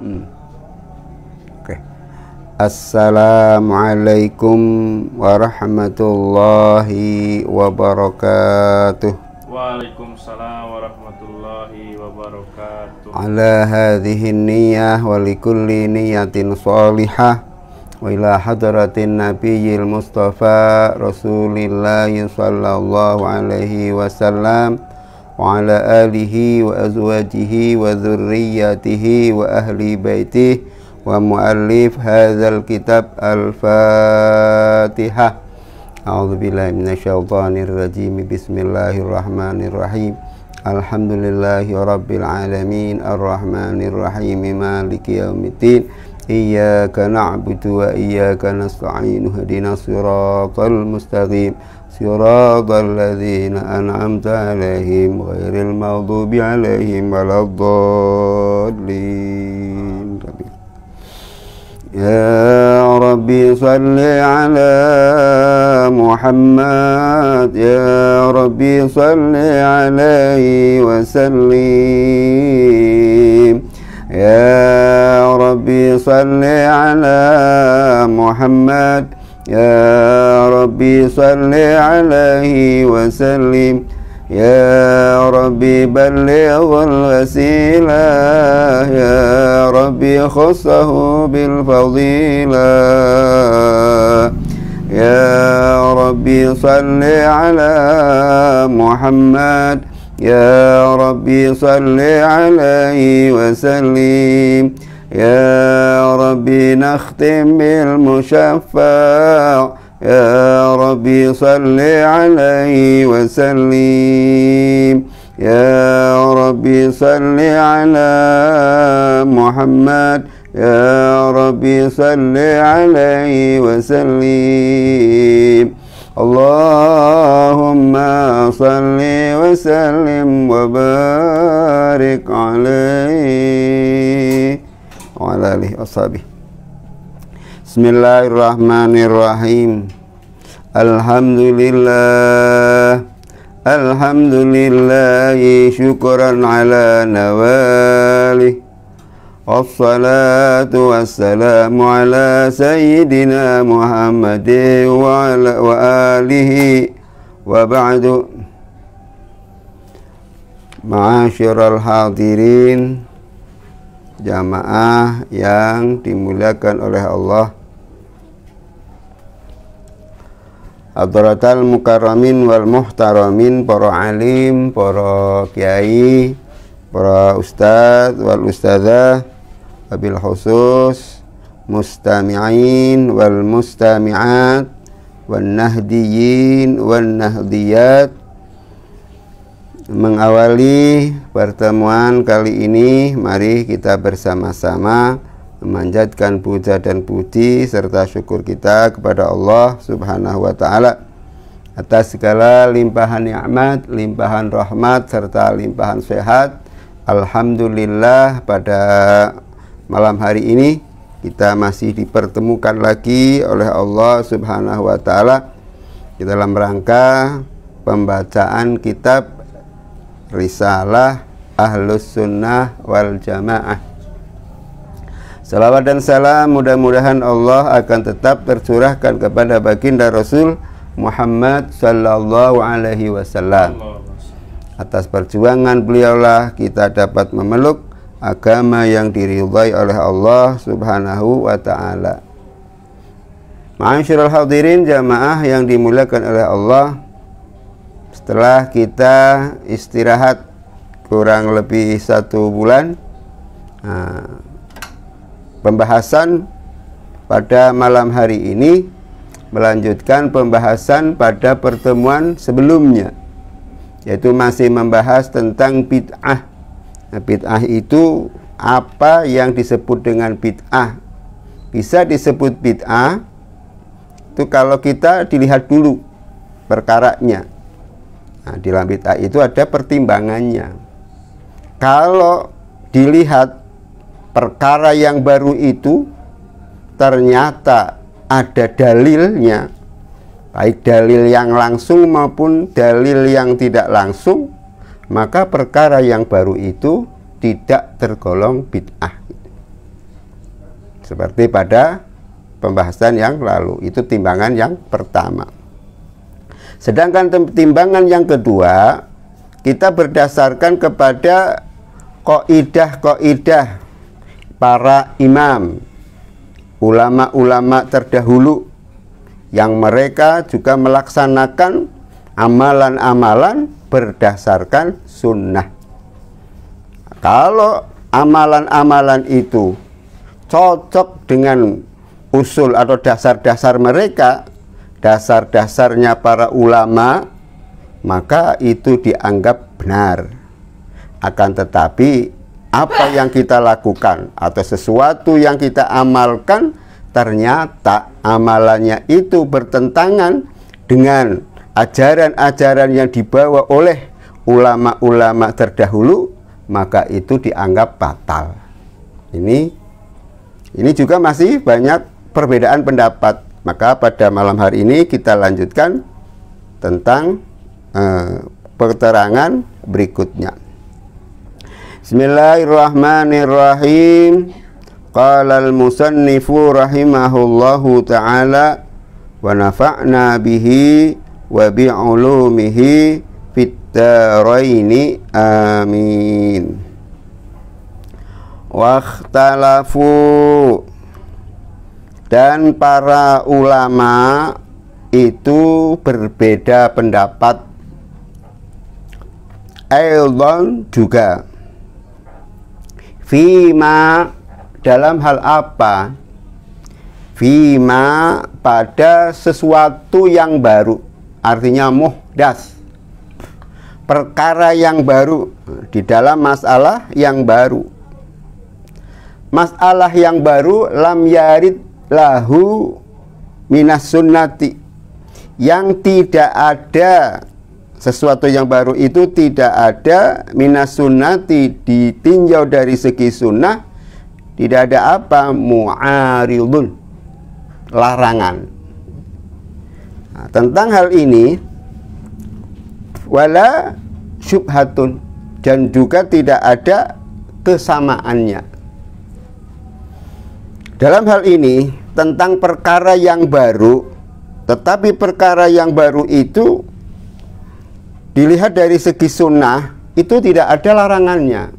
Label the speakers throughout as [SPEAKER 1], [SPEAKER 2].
[SPEAKER 1] Hmm. Assalamualaikum warahmatullahi wabarakatuh.
[SPEAKER 2] Waalaikumsalam warahmatullahi
[SPEAKER 1] wabarakatuh. Ala hadhihi niyyah
[SPEAKER 2] wa likulli niyatin shalihah wa ila hadratin nabiyil mustafa rasulillahi sallallahu alaihi wasallam وعلى آله وأزواجه وذريته وأهل
[SPEAKER 1] بيته ومؤلف هذا الكتاب الفاتحة أعوذ بالله من الشيطان الرجيم بسم الله الرحمن الرحيم الحمد لله رب العالمين الرحمن الرحيم
[SPEAKER 2] مالك يوم الدين إياك نعبد وإياك نستعين اهدنا الصراط المستقيم صراط الذين أنعمت عليهم غير المغضوب عليهم ولا الضالين يا ربي صل على محمد يا ربي صل عليه وسلم يا ربي صل على محمد يا ربي صل عليه وسلم يا ربي بلغ الوسيلة يا ربي خصه بالفضيلة يا ربي صل على محمد يا ربي صل عليه وسلم يا ربي نختم بالمشفع يا ربي صل عليه وسلم يا ربي صل على محمد يا ربي صل عليه وسلم اللهم صل وسلم وبارك عليه وعلى آله وصحبه بسم الله الرحمن الرحيم الحمد لله الحمد لله شكرا على نواله والصلاة والسلام على سيدنا محمد وعلى وآله وبعد معاشر الحاضرين jamaah
[SPEAKER 1] yang dimuliakan oleh Allah Adratal mukarramin wal muhtaramin para alim,
[SPEAKER 2] para kiai, para ustaz wal ustazah wabil khusus mustami'in wal mustami'at
[SPEAKER 1] wal nahdiyin wal nahdiyat Mengawali pertemuan kali ini, mari kita bersama-sama memanjatkan puja dan puji serta syukur kita kepada Allah Subhanahu wa taala atas segala limpahan nikmat, limpahan rahmat serta limpahan sehat. Alhamdulillah pada malam hari ini kita masih dipertemukan lagi oleh Allah Subhanahu wa taala di dalam rangka pembacaan kitab risalah ahlus sunnah wal jamaah Salawat dan salam mudah-mudahan Allah akan tetap tercurahkan kepada baginda Rasul Muhammad Sallallahu Alaihi Wasallam. Atas perjuangan beliaulah kita dapat memeluk agama yang diridhai oleh Allah Subhanahu wa taala. Ma'asyiral hadirin jamaah yang dimuliakan oleh Allah, setelah kita istirahat kurang lebih satu bulan nah, pembahasan pada malam hari ini melanjutkan pembahasan pada pertemuan sebelumnya yaitu masih membahas tentang bid'ah nah, bid'ah itu apa yang disebut dengan bid'ah bisa disebut bid'ah itu kalau kita dilihat dulu perkaranya Nah, di dalam bid'ah itu ada pertimbangannya. Kalau dilihat perkara yang baru itu ternyata ada dalilnya, baik dalil yang langsung maupun dalil yang tidak langsung, maka perkara yang baru itu tidak tergolong bid'ah. Seperti pada pembahasan yang lalu, itu timbangan yang pertama. Sedangkan timbangan yang kedua kita berdasarkan kepada koidah-koidah para imam, ulama-ulama terdahulu yang mereka juga melaksanakan amalan-amalan berdasarkan sunnah. Kalau amalan-amalan itu cocok dengan usul atau dasar-dasar mereka, dasar-dasarnya para ulama, maka itu dianggap benar. Akan tetapi, apa yang kita lakukan atau sesuatu yang kita amalkan, ternyata amalannya itu bertentangan dengan ajaran-ajaran yang dibawa oleh ulama-ulama terdahulu, maka itu dianggap batal. Ini ini juga masih banyak perbedaan pendapat maka pada malam hari ini kita lanjutkan tentang eh, perterangan berikutnya. Bismillahirrahmanirrahim. Qala al-musannifu rahimahullahu taala wa nafa'na bihi wa bi'ulumihi fit taraini amin. Wa ikhtalafu dan para ulama itu berbeda pendapat Aildon juga Fima dalam hal apa Fima pada sesuatu yang baru artinya muhdas perkara yang baru di dalam masalah yang baru masalah yang baru lam yarid lahu minas sunnati yang tidak ada sesuatu yang baru itu tidak ada minas sunnati ditinjau dari segi sunnah tidak ada apa mu'aridun larangan nah, tentang hal ini wala syubhatun dan juga tidak ada kesamaannya dalam hal ini tentang perkara yang baru, tetapi perkara yang baru itu dilihat dari segi sunnah itu tidak ada larangannya.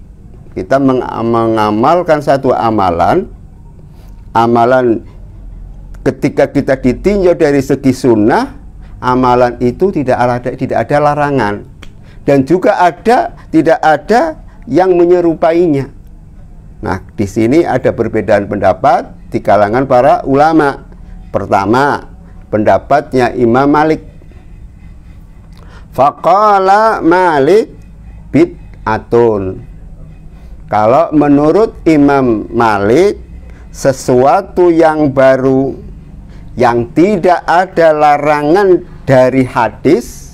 [SPEAKER 1] Kita meng mengamalkan satu amalan, amalan ketika kita ditinjau dari segi sunnah, amalan itu tidak ada tidak ada larangan dan juga ada tidak ada yang menyerupainya. Nah, di sini ada perbedaan pendapat di kalangan para ulama. Pertama, pendapatnya Imam Malik. Faqala Malik bid'atun. Kalau menurut Imam Malik, sesuatu yang baru yang tidak ada larangan dari hadis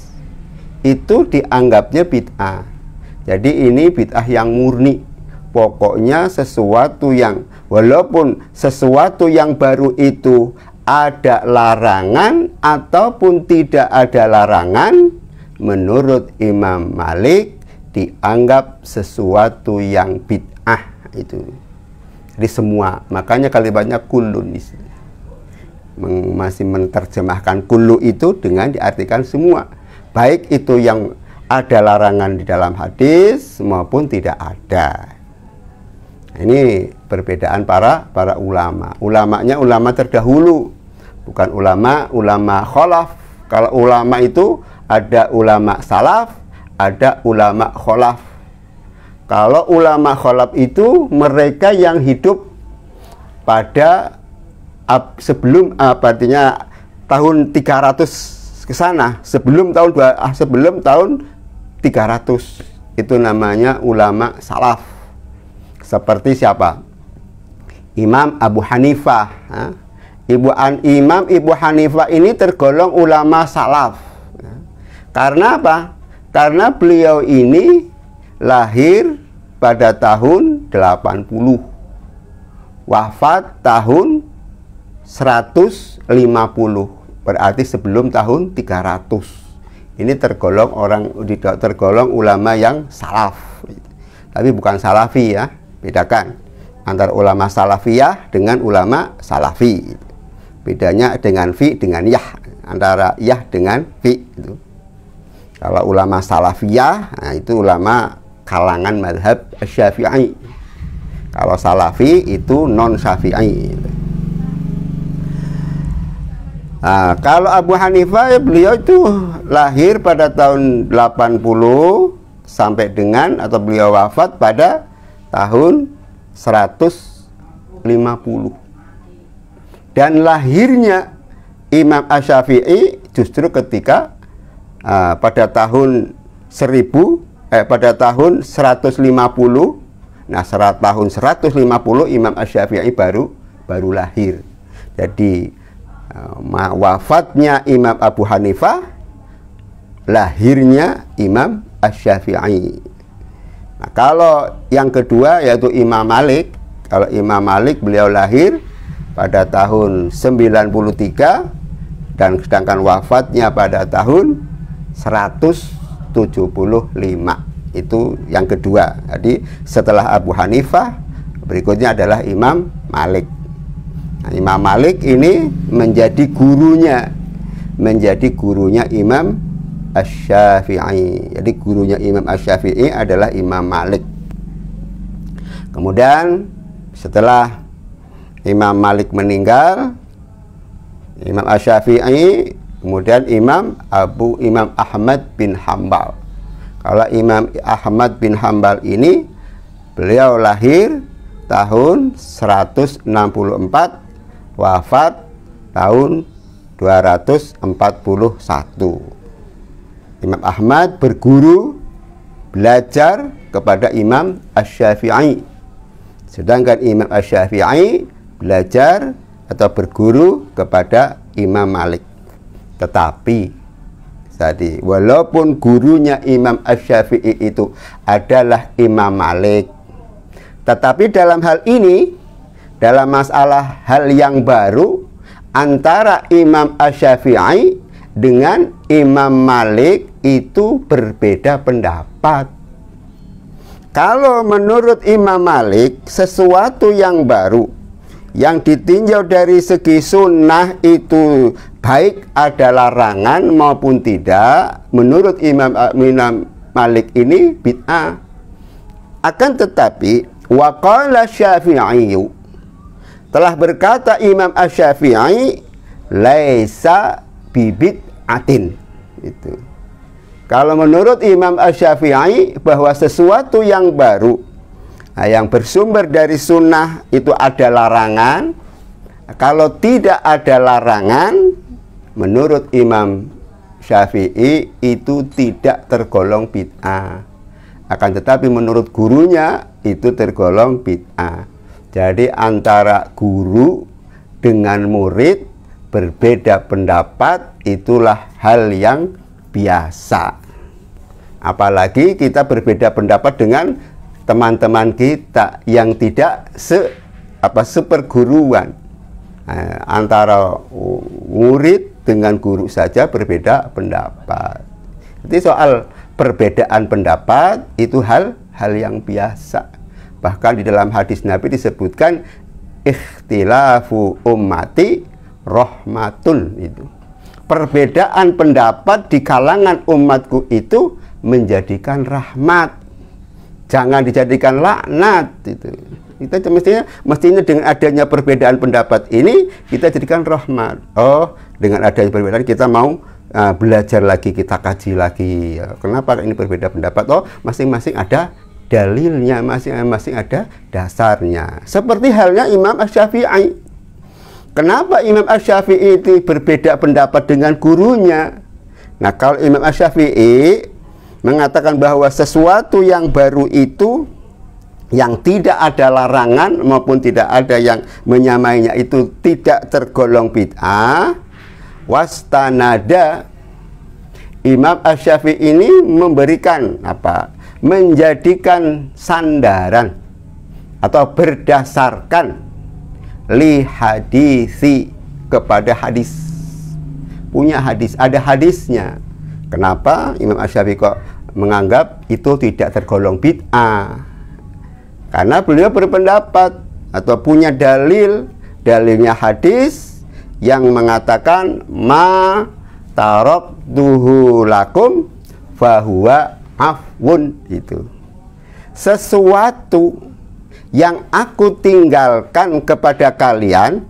[SPEAKER 1] itu dianggapnya bid'ah. Jadi ini bid'ah yang murni pokoknya sesuatu yang walaupun sesuatu yang baru itu ada larangan ataupun tidak ada larangan menurut Imam Malik dianggap sesuatu yang bid'ah itu di semua makanya kalimatnya kulun Men masih menerjemahkan kulu itu dengan diartikan semua baik itu yang ada larangan di dalam hadis maupun tidak ada ini perbedaan para para ulama. Ulamanya ulama terdahulu, bukan ulama ulama kholaf. Kalau ulama itu ada ulama salaf, ada ulama kholaf. Kalau ulama kholaf itu mereka yang hidup pada sebelum ab, artinya tahun 300 ke sana, sebelum tahun ah, sebelum tahun 300 itu namanya ulama salaf seperti siapa? Imam Abu Hanifah. Ibu An Imam Ibu Hanifah ini tergolong ulama salaf. Ya. Karena apa? Karena beliau ini lahir pada tahun 80. Wafat tahun 150. Berarti sebelum tahun 300. Ini tergolong orang tergolong ulama yang salaf. Tapi bukan salafi ya bedakan antara ulama salafiyah dengan ulama salafi bedanya dengan fi dengan yah antara yah dengan fi itu kalau ulama salafiyah nah itu ulama kalangan madhab syafi'i kalau salafi itu non syafi'i gitu. Nah, kalau Abu Hanifah ya, beliau itu lahir pada tahun 80 sampai dengan atau beliau wafat pada tahun 150 dan lahirnya Imam Asyafi'i justru ketika uh, pada tahun 1000 eh, pada tahun 150 nah serat tahun 150 Imam Asyafi'i baru baru lahir jadi uh, wafatnya Imam Abu Hanifah lahirnya Imam Asyafi'i Nah, kalau yang kedua yaitu Imam Malik, kalau Imam Malik beliau lahir pada tahun 93 dan sedangkan wafatnya pada tahun 175. Itu yang kedua. Jadi setelah Abu Hanifah berikutnya adalah Imam Malik. Nah, Imam Malik ini menjadi gurunya menjadi gurunya Imam Asy-Syafi'i. Jadi gurunya Imam Asy-Syafi'i adalah Imam Malik. Kemudian setelah Imam Malik meninggal, Imam Asy-Syafi'i, kemudian Imam Abu Imam Ahmad bin Hambal. Kalau Imam Ahmad bin Hambal ini beliau lahir tahun 164 wafat tahun 241 Imam Ahmad berguru belajar kepada Imam Asy-Syafi'i. Sedangkan Imam Asy-Syafi'i belajar atau berguru kepada Imam Malik. Tetapi tadi walaupun gurunya Imam Asy-Syafi'i itu adalah Imam Malik. Tetapi dalam hal ini dalam masalah hal yang baru antara Imam Asy-Syafi'i dengan Imam Malik itu berbeda pendapat. Kalau menurut Imam Malik, sesuatu yang baru yang ditinjau dari segi sunnah itu baik ada larangan maupun tidak, menurut Imam eh, Malik ini bid'ah. Akan tetapi, waqala Syafi'i telah berkata Imam Asy-Syafi'i laisa bibit atin itu kalau menurut Imam Ash-Syafi'i bahwa sesuatu yang baru nah, yang bersumber dari sunnah itu ada larangan kalau tidak ada larangan menurut Imam Syafi'i itu tidak tergolong bid'ah akan tetapi menurut gurunya itu tergolong bid'ah jadi antara guru dengan murid berbeda pendapat itulah hal yang biasa. Apalagi kita berbeda pendapat dengan teman-teman kita yang tidak se apa seperguruan eh, antara murid dengan guru saja berbeda pendapat. Jadi soal perbedaan pendapat itu hal hal yang biasa. Bahkan di dalam hadis Nabi disebutkan ikhtilafu ummati rahmatun itu. Perbedaan pendapat di kalangan umatku itu menjadikan rahmat. Jangan dijadikan laknat itu. Kita mestinya mestinya dengan adanya perbedaan pendapat ini kita jadikan rahmat. Oh, dengan adanya perbedaan kita mau uh, belajar lagi, kita kaji lagi. Ya, kenapa ini berbeda pendapat? Oh, masing-masing ada dalilnya, masing-masing ada dasarnya. Seperti halnya Imam Asy-Syafi'i Kenapa Imam Ash-Syafi'i itu berbeda pendapat dengan gurunya? Nah, kalau Imam Ash-Syafi'i mengatakan bahwa sesuatu yang baru itu yang tidak ada larangan maupun tidak ada yang menyamainya itu tidak tergolong bid'ah wastanada Imam Asyafi ini memberikan apa menjadikan sandaran atau berdasarkan li hadisi kepada hadis punya hadis ada hadisnya kenapa Imam Asyafi kok menganggap itu tidak tergolong bid'ah karena beliau berpendapat atau punya dalil dalilnya hadis yang mengatakan ma tarok duhu lakum fahuwa afwun itu sesuatu yang aku tinggalkan kepada kalian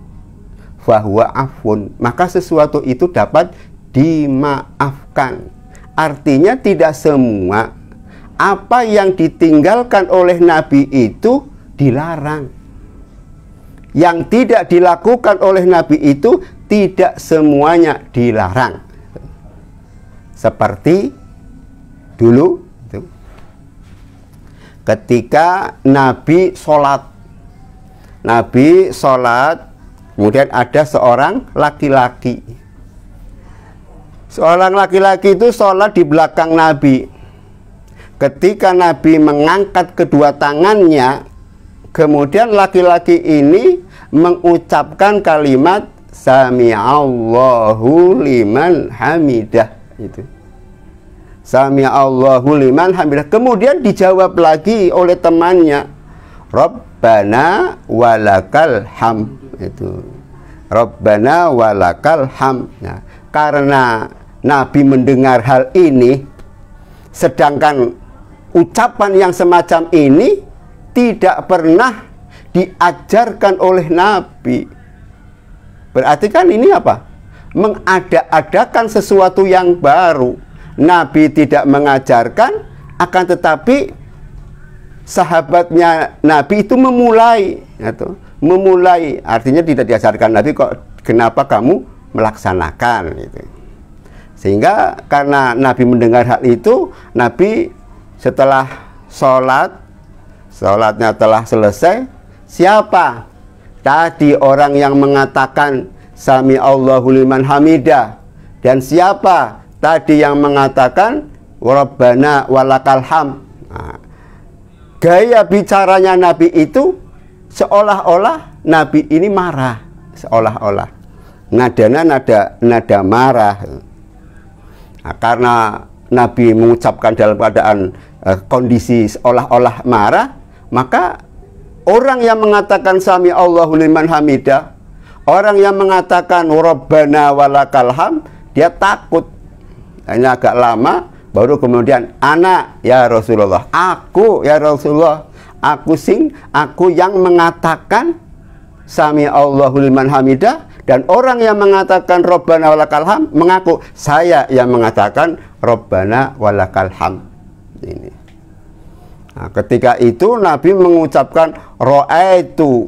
[SPEAKER 1] bahwa afun maka sesuatu itu dapat dimaafkan artinya tidak semua apa yang ditinggalkan oleh Nabi itu dilarang yang tidak dilakukan oleh Nabi itu tidak semuanya dilarang seperti dulu ketika Nabi sholat Nabi sholat kemudian ada seorang laki-laki seorang laki-laki itu sholat di belakang Nabi ketika Nabi mengangkat kedua tangannya kemudian laki-laki ini mengucapkan kalimat sami Allahu liman hamidah itu Sami Allahu liman hamidah. Kemudian dijawab lagi oleh temannya. Robbana walakal ham. Itu. Rabbana walakal ham. Nah, karena Nabi mendengar hal ini sedangkan ucapan yang semacam ini tidak pernah diajarkan oleh Nabi. Berarti kan ini apa? Mengada-adakan sesuatu yang baru Nabi tidak mengajarkan, akan tetapi sahabatnya Nabi itu memulai, gitu. memulai artinya tidak diajarkan Nabi kok kenapa kamu melaksanakan gitu. Sehingga karena Nabi mendengar hal itu, Nabi setelah sholat, sholatnya telah selesai, siapa? Tadi orang yang mengatakan Sami Allahu liman hamidah dan siapa tadi yang mengatakan Rabbana walakal ham nah, gaya bicaranya Nabi itu seolah-olah Nabi ini marah seolah-olah nadanya nada nada marah nah, karena Nabi mengucapkan dalam keadaan eh, kondisi seolah-olah marah maka orang yang mengatakan sami Allahu liman hamidah orang yang mengatakan Rabbana walakal ham dia takut ini agak lama, baru kemudian anak ya Rasulullah. Aku ya Rasulullah. Aku sing, aku yang mengatakan sami Allahul liman hamidah dan orang yang mengatakan Robbana walakal ham mengaku saya yang mengatakan Robbana walakal ham ini nah, ketika itu Nabi mengucapkan itu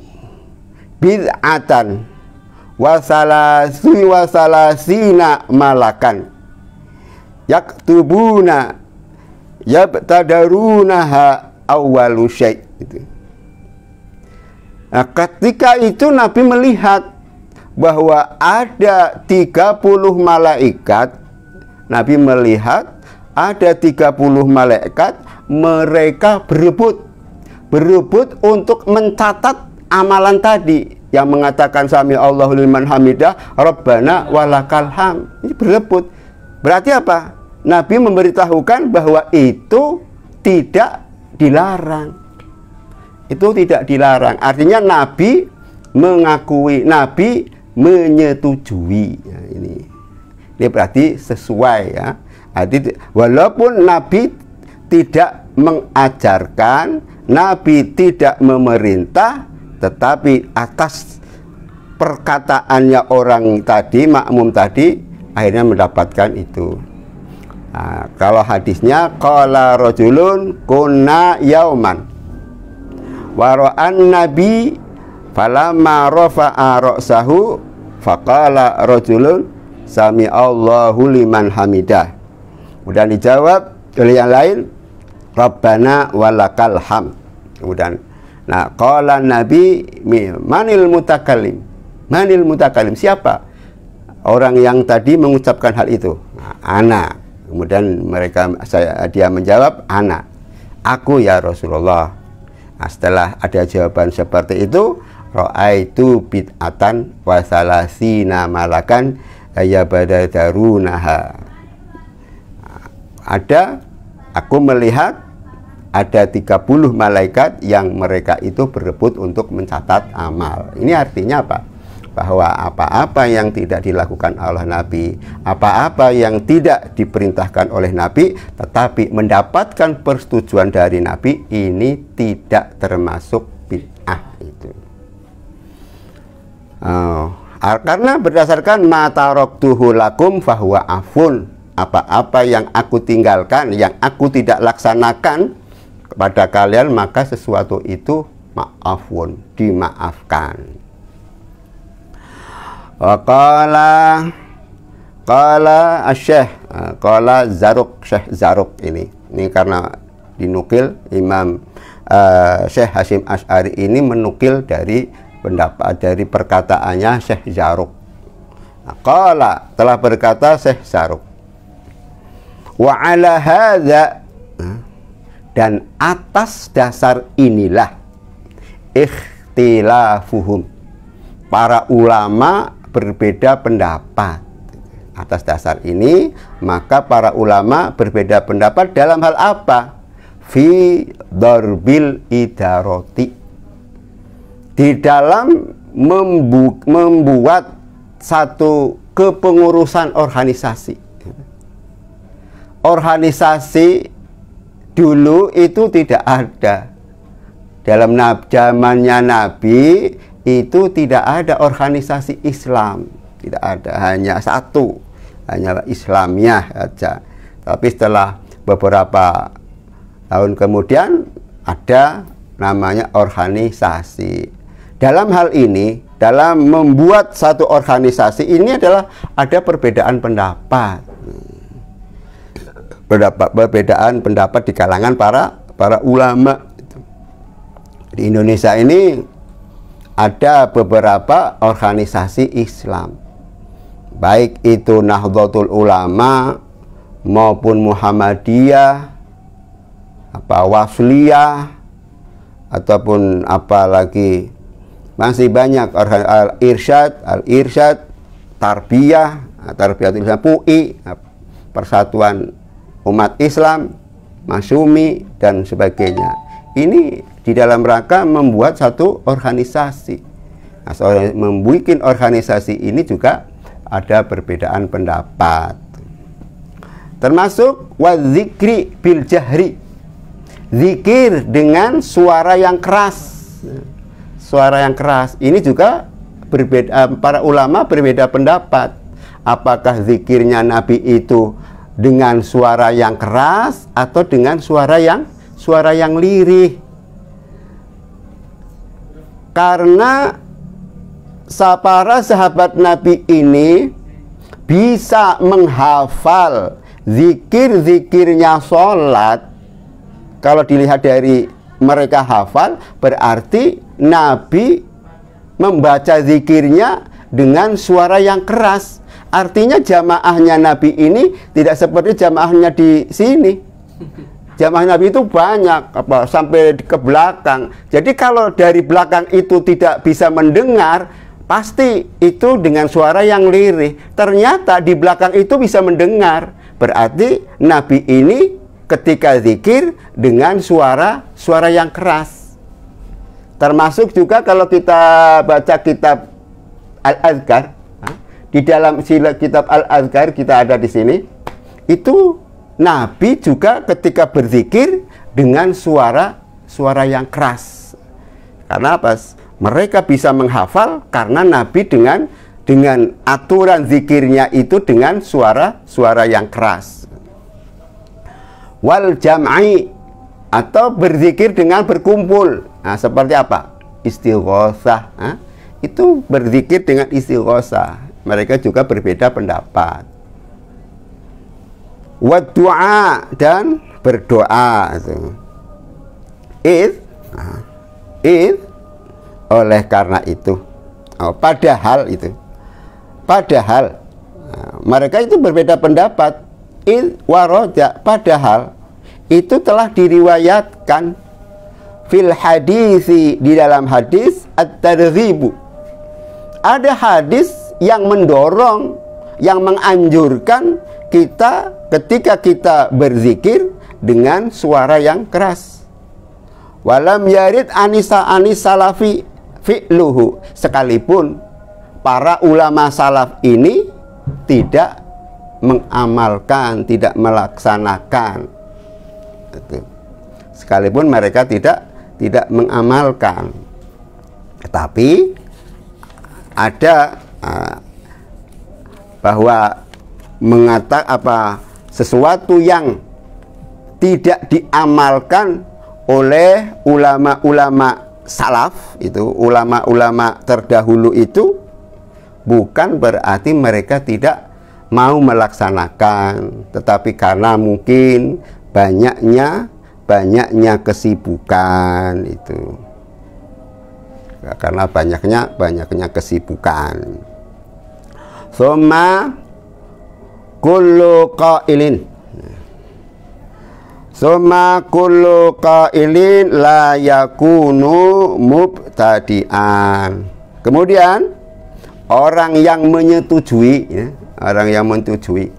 [SPEAKER 1] bid'atan wasalasi wasalasina malakan yaktubuna yabtadarunaha awalu syai gitu. Nah, ketika itu Nabi melihat bahwa ada 30 malaikat Nabi melihat ada 30 malaikat mereka berebut berebut untuk mencatat amalan tadi yang mengatakan sami Allahu liman hamidah rabbana walakal ham ini berebut berarti apa Nabi memberitahukan bahwa itu tidak dilarang. Itu tidak dilarang. Artinya Nabi mengakui, Nabi menyetujui. Ya, ini. Ini berarti sesuai ya. Arti, walaupun Nabi tidak mengajarkan, Nabi tidak memerintah, tetapi atas perkataannya orang tadi, makmum tadi, akhirnya mendapatkan itu. Nah, kalau hadisnya qala rajulun kunna yauman wara'an nabi falamma rafa'a ra'sahu faqala rajulun sami Allahu liman hamidah. Kemudian dijawab oleh yang lain Rabbana walakal ham. Kemudian nah qala nabi manil mutakallim? Manil mutakallim siapa? Orang yang tadi mengucapkan hal itu. Nah, anak Kemudian mereka saya dia menjawab anak. Aku ya Rasulullah. Nah, setelah ada jawaban seperti itu, itu bid'atan wa salasina malakan yabadadarunaha. Ada aku melihat ada 30 malaikat yang mereka itu berebut untuk mencatat amal. Ini artinya apa? bahwa apa-apa yang tidak dilakukan Allah Nabi, apa-apa yang tidak diperintahkan oleh Nabi, tetapi mendapatkan persetujuan dari Nabi, ini tidak termasuk bid'ah itu. Oh, karena berdasarkan mata roktuhu lakum fahuwa afun apa-apa yang aku tinggalkan, yang aku tidak laksanakan kepada kalian, maka sesuatu itu maafun, dimaafkan. Qala Qala Syekh Qala Zaruk Syekh Zaruk ini ini karena dinukil Imam uh, Syekh Hasim Ash'ari ini menukil dari pendapat dari perkataannya Syekh Zaruk nah, Qala telah berkata Syekh Zaruk Wa ala hadha nah, dan atas dasar inilah ikhtilafuhum para ulama berbeda pendapat. Atas dasar ini, maka para ulama berbeda pendapat dalam hal apa? Fi darbil idaroti. Di dalam membu membuat satu kepengurusan organisasi. Organisasi dulu itu tidak ada. Dalam zamannya Nabi, itu tidak ada organisasi Islam, tidak ada hanya satu, hanya Islamnya saja. Tapi setelah beberapa tahun kemudian ada namanya organisasi. Dalam hal ini, dalam membuat satu organisasi ini adalah ada perbedaan pendapat. Pendapat perbedaan pendapat di kalangan para para ulama. Di Indonesia ini ada beberapa organisasi Islam baik itu Nahdlatul Ulama maupun Muhammadiyah apa Wafliyah ataupun apalagi masih banyak al irsyad al irsyad tarbiyah tarbiyah Islam PUI persatuan umat Islam Masumi dan sebagainya ini di dalam rangka membuat satu organisasi. Nah, soal membuat organisasi ini juga ada perbedaan pendapat. Termasuk wazikri bil jahri. Zikir dengan suara yang keras. Suara yang keras. Ini juga berbeda eh, para ulama berbeda pendapat. Apakah zikirnya Nabi itu dengan suara yang keras atau dengan suara yang suara yang lirih? Karena para sahabat Nabi ini bisa menghafal zikir-zikirnya sholat kalau dilihat dari mereka hafal berarti Nabi membaca zikirnya dengan suara yang keras artinya jamaahnya Nabi ini tidak seperti jamaahnya di sini jamaah Nabi itu banyak apa sampai ke belakang. Jadi kalau dari belakang itu tidak bisa mendengar, pasti itu dengan suara yang lirih. Ternyata di belakang itu bisa mendengar. Berarti Nabi ini ketika zikir dengan suara suara yang keras. Termasuk juga kalau kita baca kitab Al-Azkar, di dalam sila kitab Al-Azkar kita ada di sini, itu Nabi juga ketika berzikir dengan suara suara yang keras. Karena apa? Mereka bisa menghafal karena Nabi dengan dengan aturan zikirnya itu dengan suara suara yang keras. Wal jam'i atau berzikir dengan berkumpul. Nah, seperti apa? Istighosah. Nah, itu berzikir dengan istighosah. Mereka juga berbeda pendapat Wadu'a dan berdoa itu. it it oleh karena itu. Oh, padahal itu. Padahal ah, mereka itu berbeda pendapat. Id waroja padahal itu telah diriwayatkan fil hadisi di dalam hadis at-targhibu. Ada hadis yang mendorong, yang menganjurkan kita ketika kita berzikir dengan suara yang keras. Walam yarid anisa anisalafi fi'luhu sekalipun para ulama salaf ini tidak mengamalkan, tidak melaksanakan. Sekalipun mereka tidak tidak mengamalkan. Tapi ada uh, bahwa mengatakan apa sesuatu yang tidak diamalkan oleh ulama-ulama salaf itu ulama-ulama terdahulu itu bukan berarti mereka tidak mau melaksanakan tetapi karena mungkin banyaknya banyaknya kesibukan itu karena banyaknya banyaknya kesibukan Soma kullu qailin Suma kullu qailin la yakunu mubtadi'an. Kemudian orang yang menyetujui ya, orang yang menyetujui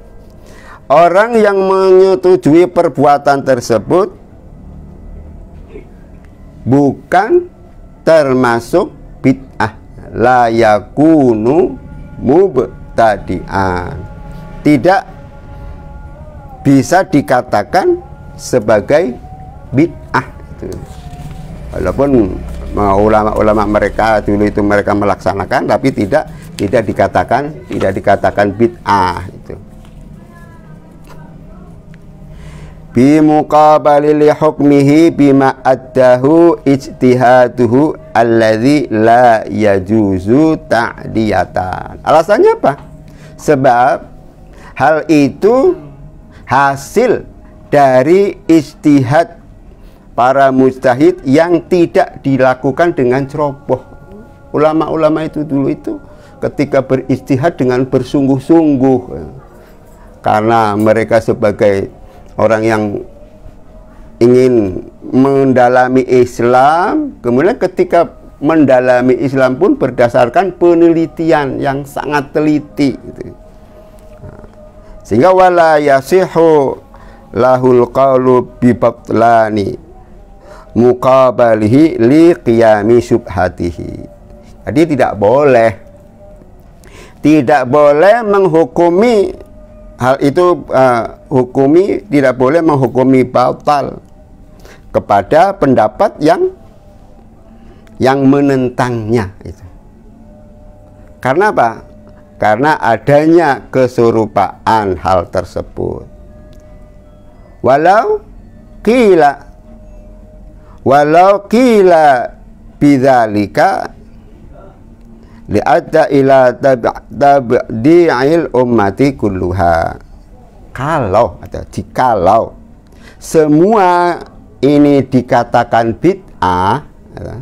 [SPEAKER 1] orang yang menyetujui perbuatan tersebut bukan termasuk bid'ah la yakunu mubtadi'an tidak bisa dikatakan sebagai bid'ah itu walaupun ulama-ulama mereka dulu itu mereka melaksanakan tapi tidak tidak dikatakan tidak dikatakan bid'ah itu bi muqabali hukmihi bima addahu ijtihaduhu alladhi la yajuzu ta'diyatan alasannya apa sebab Hal itu hasil dari istihad para mujtahid yang tidak dilakukan dengan ceroboh. Ulama-ulama itu dulu itu ketika beristihad dengan bersungguh-sungguh. Karena mereka sebagai orang yang ingin mendalami Islam, kemudian ketika mendalami Islam pun berdasarkan penelitian yang sangat teliti. Gitu sehingga wala yasihu lahul qawlu bibatlani muqabalihi li qiyami subhatihi jadi tidak boleh tidak boleh menghukumi hal itu uh, hukumi tidak boleh menghukumi batal kepada pendapat yang yang menentangnya itu. Karena apa? karena adanya keserupaan hal tersebut. Walau kila walau kila bidalika, li'atta ila tabdi'il ummati kulluha kalau atau jikalau semua ini dikatakan bid'ah ya,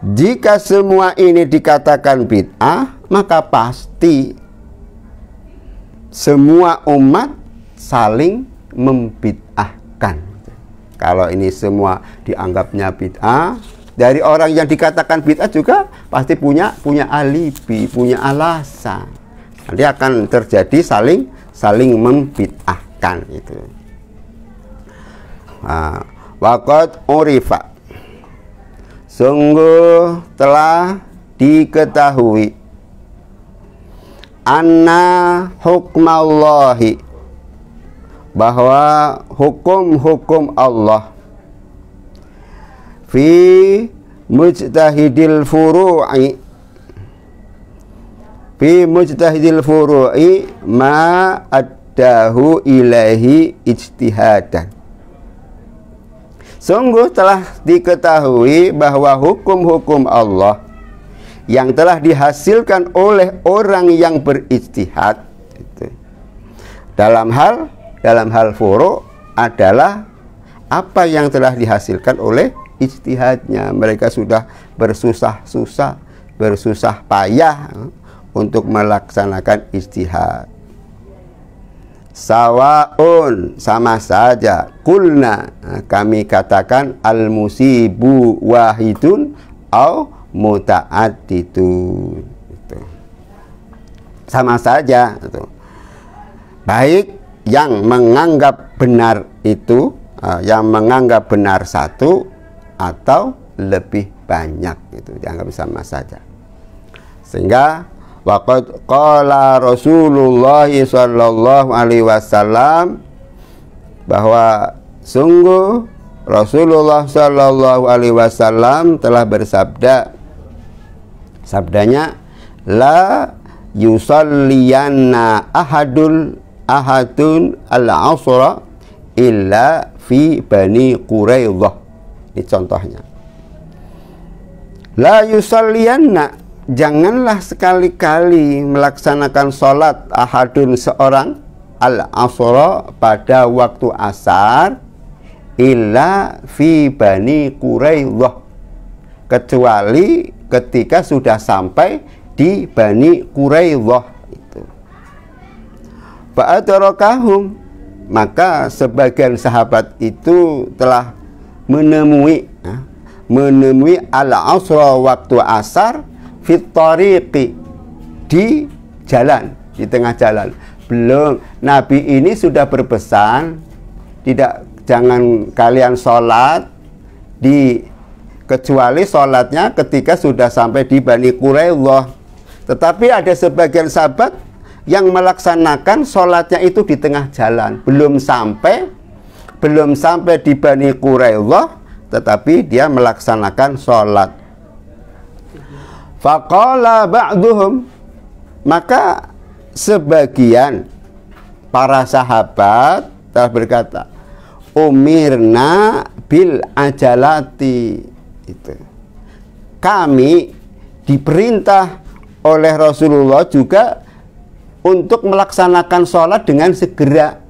[SPEAKER 1] jika semua ini dikatakan bid'ah, maka pasti semua umat saling membid'ahkan. Kalau ini semua dianggapnya bid'ah, dari orang yang dikatakan bid'ah juga pasti punya punya alibi, punya alasan. Nanti akan terjadi saling saling membid'ahkan itu. Ah, Wakat urifa sungguh telah diketahui anna hukmallahi bahwa hukum-hukum Allah fi mujtahidil furu'i fi mujtahidil furu'i ma addahu ilahi ijtihadan Sungguh telah diketahui bahwa hukum-hukum Allah yang telah dihasilkan oleh orang yang beristihad itu, dalam hal dalam hal furu adalah apa yang telah dihasilkan oleh istihadnya mereka sudah bersusah-susah bersusah payah eh, untuk melaksanakan istihad sawaun sama saja kulna kami katakan al musibu wahidun au mutaaddidun itu sama saja itu baik yang menganggap benar itu yang menganggap benar satu atau lebih banyak itu dianggap sama saja sehingga Waqad qala Rasulullah sallallahu alaihi wasallam bahwa sungguh Rasulullah sallallahu alaihi wasallam telah bersabda sabdanya la yusalliyanna ahadul ahadun al-asra illa fi bani Quraidah. Ini contohnya. La yusalliyanna janganlah sekali-kali melaksanakan sholat ahadun seorang al asro pada waktu asar illa fi bani Quraidah kecuali ketika sudah sampai di bani Quraidah itu fa'adrakahum maka sebagian sahabat itu telah menemui menemui al asra waktu asar fitoriqi di jalan di tengah jalan belum Nabi ini sudah berpesan tidak jangan kalian sholat di kecuali sholatnya ketika sudah sampai di Bani Quraidah tetapi ada sebagian sahabat yang melaksanakan sholatnya itu di tengah jalan belum sampai belum sampai di Bani Quraidah tetapi dia melaksanakan sholat Faqala ba'duhum maka sebagian para sahabat telah berkata umirna bil ajalati itu kami diperintah oleh Rasulullah juga untuk melaksanakan sholat dengan segera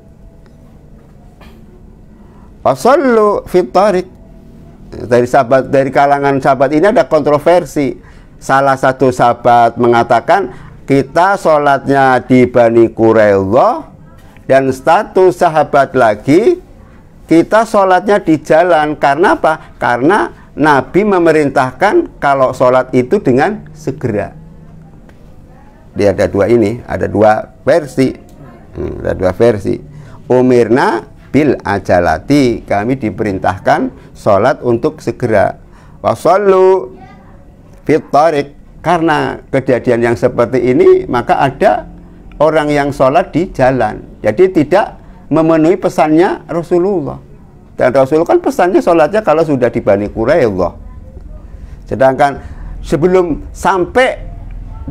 [SPEAKER 1] Fasallu fitarik dari sahabat dari kalangan sahabat ini ada kontroversi salah satu sahabat mengatakan kita sholatnya di Bani Quraidah dan status sahabat lagi kita sholatnya di jalan karena apa? karena Nabi memerintahkan kalau sholat itu dengan segera dia ada dua ini ada dua versi hmm, ada dua versi umirna bil ajalati kami diperintahkan sholat untuk segera wasallu fitorik karena kejadian yang seperti ini maka ada orang yang sholat di jalan jadi tidak memenuhi pesannya Rasulullah dan Rasulullah kan pesannya sholatnya kalau sudah di Bani Quraillah sedangkan sebelum sampai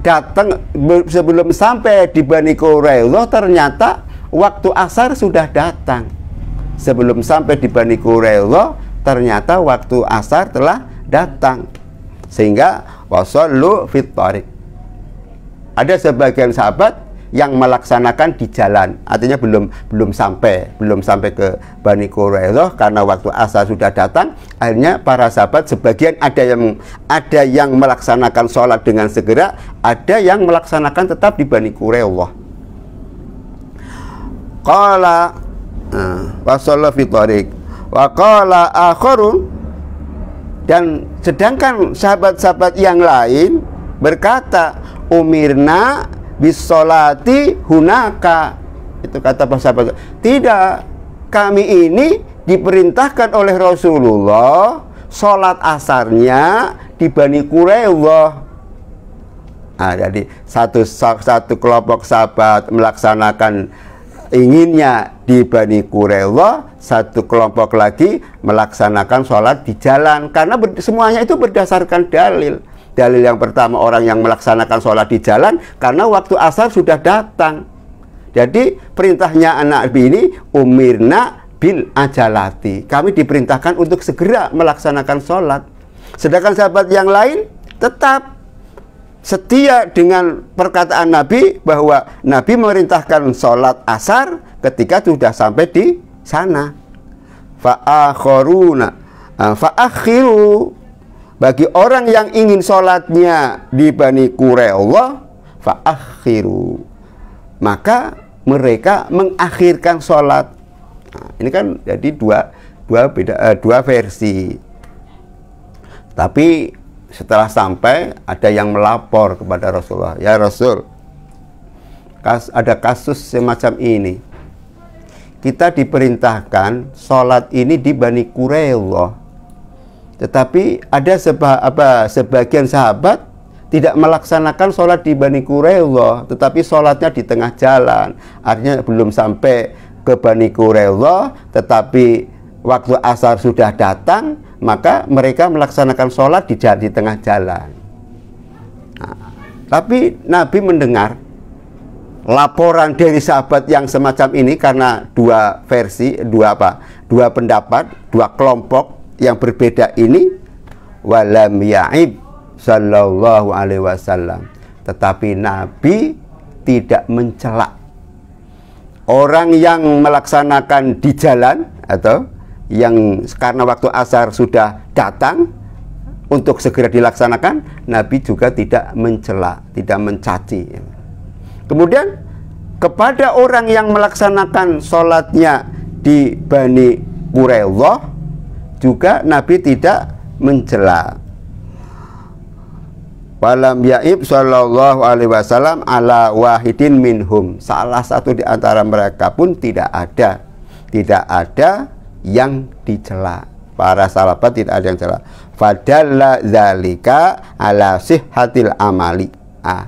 [SPEAKER 1] datang sebelum sampai di Bani Quraillah ternyata waktu asar sudah datang sebelum sampai di Bani Quraillah ternyata waktu asar telah datang sehingga wasallu fitarik Ada sebagian sahabat yang melaksanakan di jalan. Artinya belum belum sampai, belum sampai ke Bani Quraisy karena waktu asar sudah datang, akhirnya para sahabat sebagian ada yang ada yang melaksanakan sholat dengan segera, ada yang melaksanakan tetap di Bani Quraisy. Qala eh, wa fi tariq wa qala akharun dan Sedangkan sahabat-sahabat yang lain berkata, "Umirna bisolati hunaka." Itu kata sahabat. Tidak, kami ini diperintahkan oleh Rasulullah sholat asarnya di Bani Quraillah. Nah, jadi satu satu kelompok sahabat melaksanakan inginnya di Bani Kurewa satu kelompok lagi melaksanakan sholat di jalan. Karena ber, semuanya itu berdasarkan dalil. Dalil yang pertama orang yang melaksanakan sholat di jalan karena waktu asar sudah datang. Jadi perintahnya anak ini umirna bil ajalati. Kami diperintahkan untuk segera melaksanakan sholat. Sedangkan sahabat yang lain tetap setia dengan perkataan Nabi bahwa Nabi memerintahkan sholat asar ketika sudah sampai di sana. Fa'akhiruna, eh, fa'akhiru bagi orang yang ingin sholatnya di Bani Kure, Allah fa'akhiru maka mereka mengakhirkan sholat nah, ini kan jadi dua dua beda eh, dua versi tapi setelah sampai ada yang melapor kepada Rasulullah ya Rasul kas, ada kasus semacam ini kita diperintahkan sholat ini di Bani Quraillah tetapi ada seba, apa, sebagian sahabat tidak melaksanakan sholat di Bani Quraillah tetapi sholatnya di tengah jalan artinya belum sampai ke Bani Quraillah tetapi waktu asar sudah datang maka mereka melaksanakan sholat di, di tengah jalan nah, tapi Nabi mendengar laporan dari sahabat yang semacam ini karena dua versi dua apa dua pendapat dua kelompok yang berbeda ini walam yaib sallallahu alaihi wasallam tetapi Nabi tidak mencela orang yang melaksanakan di jalan atau yang karena waktu asar sudah datang untuk segera dilaksanakan, Nabi juga tidak mencela, tidak mencaci. Kemudian kepada orang yang melaksanakan sholatnya di Bani Quraillah juga Nabi tidak mencela. Walam yaib sallallahu alaihi wasallam ala wahidin minhum. Salah satu di antara mereka pun tidak ada. Tidak ada yang dicela. Para sahabat tidak ada yang cela. Fadalla zalika ala sihhatil amali. Ah.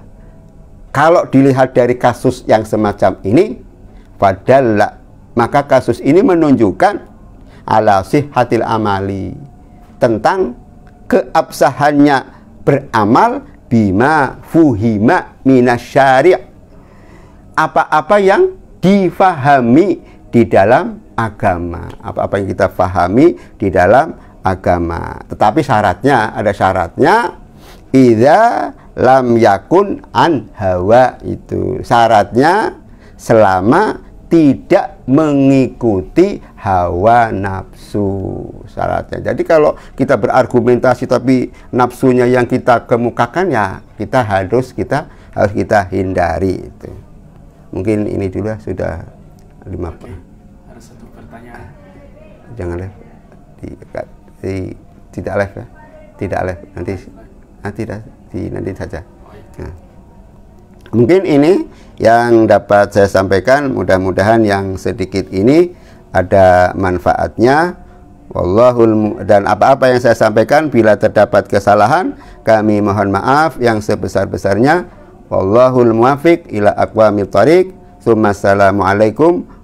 [SPEAKER 1] Kalau dilihat dari kasus yang semacam ini, fadalla maka kasus ini menunjukkan ala sihhatil amali tentang keabsahannya beramal bima fuhima minasyari' apa-apa yang difahami di dalam agama, apa-apa yang kita pahami di dalam agama. Tetapi syaratnya ada syaratnya ida lam yakun an hawa itu. Syaratnya selama tidak mengikuti hawa nafsu syaratnya. Jadi kalau kita berargumentasi tapi nafsunya yang kita kemukakan ya kita harus kita harus kita hindari itu. Mungkin ini juga ya, sudah lima. Okay jangan live di, di tidak live ya tidak live nanti ah, tidak di nanti saja nah. mungkin ini yang dapat saya sampaikan mudah-mudahan yang sedikit ini ada manfaatnya Wallahul dan apa-apa yang saya sampaikan bila terdapat kesalahan kami mohon maaf yang sebesar-besarnya Wallahul muafiq ila aqwamit thariq. Assalamualaikum